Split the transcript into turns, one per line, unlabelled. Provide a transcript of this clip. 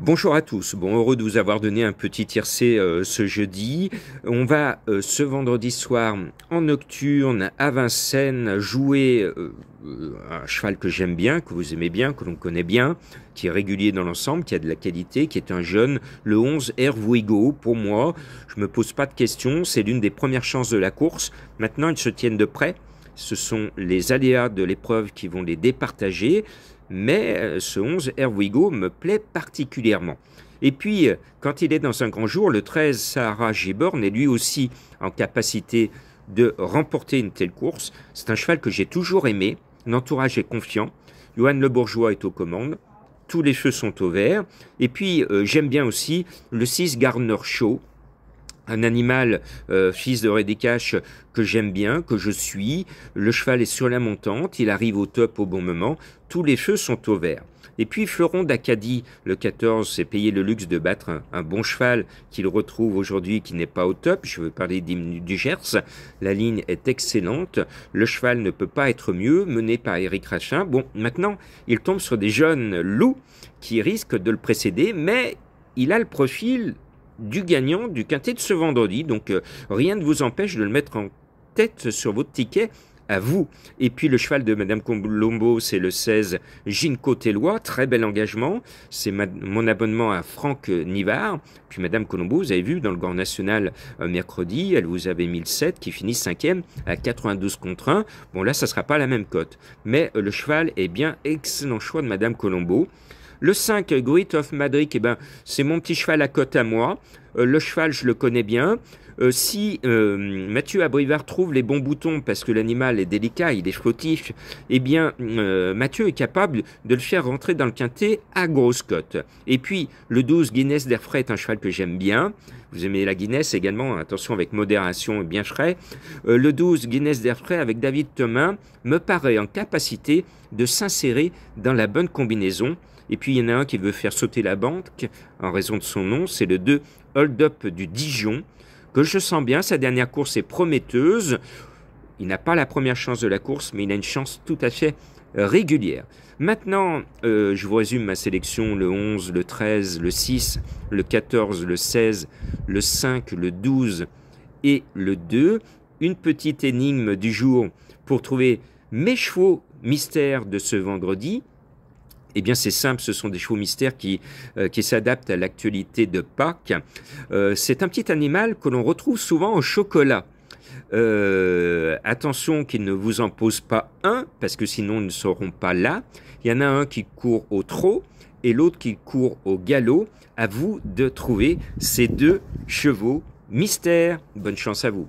Bonjour à tous. Bon, heureux de vous avoir donné un petit tiercé euh, ce jeudi. On va euh, ce vendredi soir en nocturne à Vincennes jouer euh, un cheval que j'aime bien, que vous aimez bien, que l'on connaît bien, qui est régulier dans l'ensemble, qui a de la qualité, qui est un jeune, le 11 Hervuigo. Pour moi, je me pose pas de questions. C'est l'une des premières chances de la course. Maintenant, ils se tiennent de près. Ce sont les aléas de l'épreuve qui vont les départager, mais euh, ce 11 Erwigo me plaît particulièrement. Et puis, euh, quand il est dans un grand jour, le 13 Sahara Giborn est lui aussi en capacité de remporter une telle course. C'est un cheval que j'ai toujours aimé. L'entourage est confiant. Johan Le Bourgeois est aux commandes. Tous les feux sont au vert. Et puis, euh, j'aime bien aussi le 6 Gardner Show, un animal euh, fils de Cache que j'aime bien, que je suis. Le cheval est sur la montante, il arrive au top au bon moment. Tous les feux sont au vert. Et puis Fleuron d'Acadie, le 14, s'est payé le luxe de battre un, bon cheval qu'il retrouve aujourd'hui qui n'est pas au top. Je veux parler du Gers. La ligne est excellente. Le cheval ne peut pas être mieux, mené par Eric Rachin. Bon, maintenant, il tombe sur des jeunes loups qui risquent de le précéder, mais il a le profil du gagnant du quintet de ce vendredi. Donc euh, rien ne vous empêche de le mettre en tête sur votre ticket à vous. Et puis le cheval de Madame Colombo, c'est le 16 Ginko Loi, très bel engagement. C'est mon abonnement à Franck Nivard. Puis Madame Colombo, vous avez vu dans le Grand National euh, mercredi, elle vous avait 1007 qui finit 5e à 92 contre 1. Bon là, ça ne sera pas la même cote. Mais euh, le cheval est bien excellent choix de Madame Colombo. Le 5, Great of Madrid, eh ben, c'est mon petit cheval à côte à moi. Euh, le cheval, je le connais bien. Euh, si euh, Mathieu Abrivard trouve les bons boutons parce que l'animal est délicat, il est flottif, eh bien Mathieu est capable de le faire rentrer dans le quintet à grosse cote. Et puis le 12 Guinness d'Airfray est un cheval que j'aime bien. Vous aimez la Guinness également, attention avec modération et bien frais. le 12 Guinness d'Airfray avec David Thomas me paraît en capacité de s'insérer dans la bonne combinaison et puis il y en a un qui veut faire sauter la banque en raison de son nom, c'est le 2 Hold Up du Dijon, que je sens bien, sa dernière course est prometteuse. Il n'a pas la première chance de la course, mais il a une chance tout à fait euh, régulière. Maintenant, euh, je vous résume ma sélection, le 11, le 13, le 6, le 14, le 16, le 5, le 12 et le 2. Une petite énigme du jour pour trouver mes chevaux mystères de ce vendredi. Eh bien, c'est simple, ce sont des chevaux mystères qui, euh, qui s'adaptent à l'actualité de Pâques. Euh, c'est un petit animal que l'on retrouve souvent au chocolat. Euh, attention qu'il ne vous en pose pas un, parce que sinon ils ne seront pas là. Il y en a un qui court au trot et l'autre qui court au galop. À vous de trouver ces deux chevaux mystères. Bonne chance à vous.